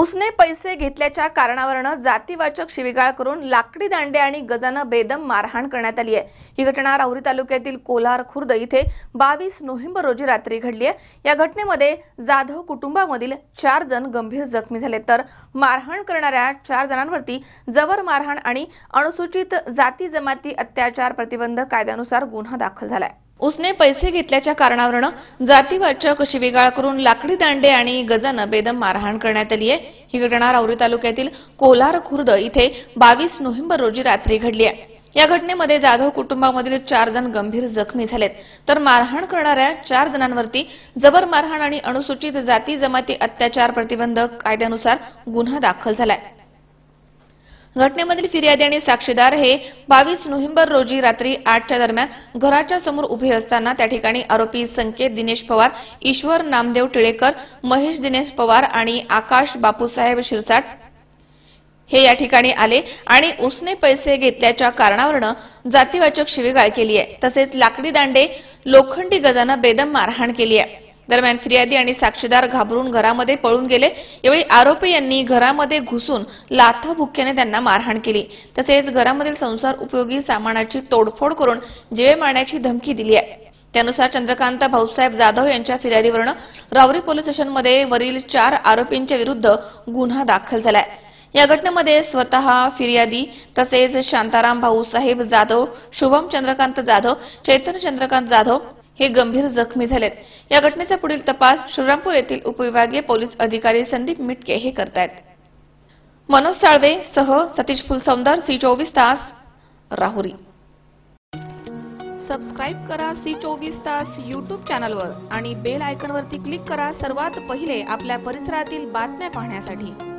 उसने पैसे घेतल्याच्या कारणावरनं जातीवाचक शिविगाळ करून लाकडी दांडे आणि गजानं बेदम मारहाण करण्यात आली आहे ही घटना राहुरी तालुक्यातील कोलार खुर्द इथे बावीस नोव्हेंबर रोजी रात्री घडली आहे या घटनेमध्ये जाधव कुटुंबामधील चार जण गंभीर जखमी झाले तर मारहाण करणाऱ्या चार जणांवरती जबर मारहाण आणि अनुसूचित जाती जमाती अत्याचार प्रतिबंध कायद्यानुसार गुन्हा दाखल झाला आहे उसने पैसे घेतल्याच्या कारणावरनं जातीवाचक शिवीगाळ करून लाकडी दांडे आणि गजानं बेदम मारहाण करण्यात आली आहे ही घटना राऊरी तालुक्यातील कोलार खुर्द इथे बावीस नोव्हेंबर रोजी रात्री घडली आहे या घटनेमध्ये जाधव कुटुंबामधील चार जण गंभीर जखमी झालेत तर मारहाण करणाऱ्या चार जणांवरती जबर मारहाण आणि अनुसूचित जाती जमाती अत्याचार प्रतिबंधक कायद्यानुसार गुन्हा दाखल झालाय घटनेमधील फिर्यादी आणि साक्षीदार हे बावीस नोव्हेंबर रोजी रात्री आठच्या दरम्यान घराच्या समोर उभे असताना त्या ठिकाणी आरोपी संकेत दिनेश पवार ईश्वर नामदेव टिळेकर महेश दिनेश पवार आणि आकाश बापूसाहेब शिरसाट हे या ठिकाणी आले आणि उसने पैसे घेतल्याच्या कारणावरनं जातीवाचक शिवीगाळ केली आहे तसेच लाकडी दांडे लोखंडी गजानं बेदम मारहाण केली आहे दरम्यान फिर्यादी आणि साक्षीदार घाबरून घरामध्ये पळून गेले यावेळी आरोपी यांनी घरामध्ये घुसून लाथाभुक्याने त्यांना मारहाण केली तसेच घरामधील संसार उपयोगी सामानाची तोडफोड करून जीवे मारण्याची धमकी दिली आहे त्यानुसार चंद्रकांत भाऊसाहेब जाधव यांच्या फिर्यादीवरून रावरी पोलीस स्टेशनमध्ये वरील चार आरोपींच्या विरुद्ध गुन्हा दाखल झालाय या घटनेमध्ये स्वतः फिर्यादी तसेच शांताराम भाऊसाहेब जाधव शुभम चंद्रकांत जाधव चैतन्य चंद्रकांत जाधव हे गंभीर जखमी झालेत या घटनेचा पुढील तपास श्रीरामपूर येथील उपविभागीय पोलीस अधिकारी संदीप मिटके हे करत आहेत मनोज साळवे सह सतीश फुलसौंदर सी चोवीस तास राहुरी सबस्क्राईब करा सी चोवीस तास यूट्यूब चॅनलवर आणि बेल आयकनवरती क्लिक करा सर्वात पहिले आपल्या परिसरातील बातम्या पाहण्यासाठी